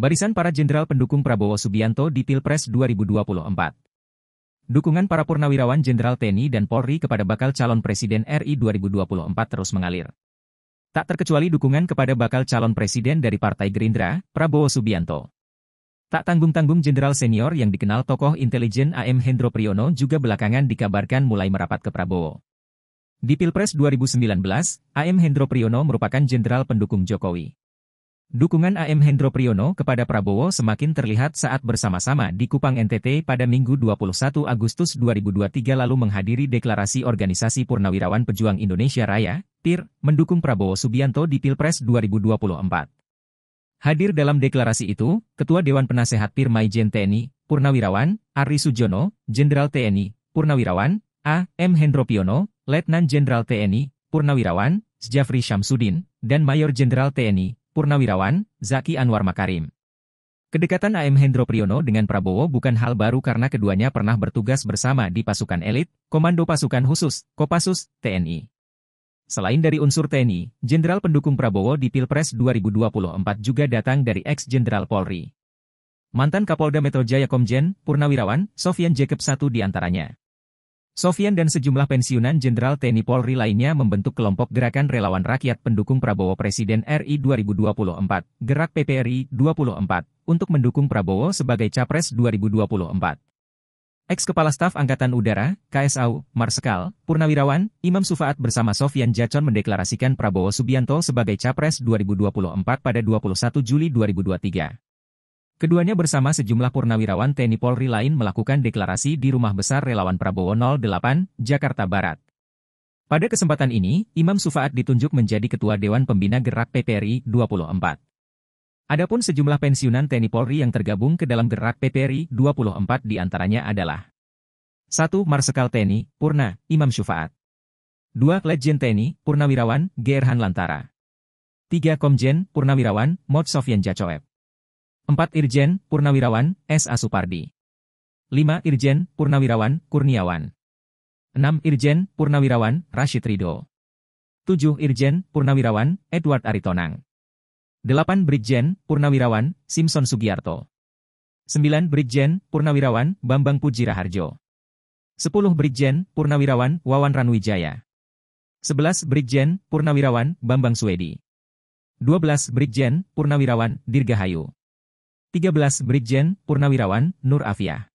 Barisan para jenderal pendukung Prabowo Subianto di Pilpres 2024. Dukungan para purnawirawan Jenderal TNI dan Polri kepada bakal calon Presiden RI 2024 terus mengalir. Tak terkecuali dukungan kepada bakal calon Presiden dari Partai Gerindra, Prabowo Subianto. Tak tanggung-tanggung jenderal senior yang dikenal tokoh intelijen AM Hendro Priyono juga belakangan dikabarkan mulai merapat ke Prabowo. Di Pilpres 2019, AM Hendro Priyono merupakan jenderal pendukung Jokowi. Dukungan AM Hendro Priyono kepada Prabowo semakin terlihat saat bersama-sama di Kupang NTT pada Minggu 21 Agustus 2023 lalu menghadiri deklarasi Organisasi Purnawirawan Pejuang Indonesia Raya, PIR, mendukung Prabowo Subianto di Pilpres 2024. Hadir dalam deklarasi itu, Ketua Dewan Penasehat PIR Maijen TNI, Purnawirawan, Ari Sujono, Jenderal TNI, Purnawirawan, A. M. Hendro Piono, Letnan Jenderal TNI, Purnawirawan, Sjafri Syamsuddin, dan Mayor Jenderal TNI, Purnawirawan, Zaki Anwar Makarim. Kedekatan AM Hendro Priyono dengan Prabowo bukan hal baru karena keduanya pernah bertugas bersama di pasukan elit, Komando Pasukan Khusus, Kopassus, TNI. Selain dari unsur TNI, jenderal pendukung Prabowo di Pilpres 2024 juga datang dari ex-jenderal Polri. Mantan Kapolda Metro Jaya Komjen, Purnawirawan, Sofian Jacob satu di antaranya. Sofian dan sejumlah pensiunan Jenderal TNI Polri lainnya membentuk kelompok gerakan relawan rakyat pendukung Prabowo Presiden RI 2024, Gerak PPRI 24, untuk mendukung Prabowo sebagai Capres 2024. Ex-Kepala Staf Angkatan Udara, KSAU, Marsekal, Purnawirawan, Imam Sufaat bersama Sofian Jacon mendeklarasikan Prabowo Subianto sebagai Capres 2024 pada 21 Juli 2023. Keduanya bersama sejumlah purnawirawan TNI Polri lain melakukan deklarasi di Rumah Besar Relawan Prabowo 08, Jakarta Barat. Pada kesempatan ini, Imam Sufaat ditunjuk menjadi Ketua Dewan Pembina Gerak PPRI 24. Adapun sejumlah pensiunan TNI Polri yang tergabung ke dalam Gerak PPRI 24 diantaranya adalah 1. Marsekal TNI, Purna, Imam Sufaat 2. Legend TNI, Purnawirawan, Gerhan Lantara 3. Komjen, Purnawirawan, Mod Sofyan Jacoeb 4. Irjen, Purnawirawan, S. Asupardi. 5. Irjen, Purnawirawan, Kurniawan. 6. Irjen, Purnawirawan, Rashid Rido. 7. Irjen, Purnawirawan, Edward Aritonang. 8. Brigjen, Purnawirawan, Simpson Sugiarto. 9. Brigjen, Purnawirawan, Bambang Pujiraharjo. 10. Brigjen, Purnawirawan, Wawan Ranwijaya. 11. Brigjen, Purnawirawan, Bambang Suedi. 12. Brigjen, Purnawirawan, Dirgahayu. 13 Brigjen Purnawirawan Nur Afia